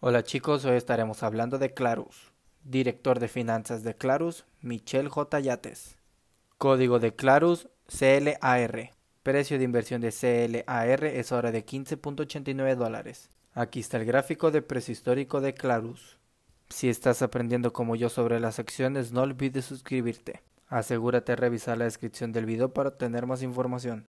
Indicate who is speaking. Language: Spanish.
Speaker 1: Hola chicos, hoy estaremos hablando de Clarus. Director de finanzas de Clarus, Michel J. Yates. Código de Clarus, CLAR. Precio de inversión de CLAR es ahora de 15.89 dólares. Aquí está el gráfico de precio histórico de Clarus. Si estás aprendiendo como yo sobre las acciones, no olvides suscribirte. Asegúrate de revisar la descripción del video para obtener más información.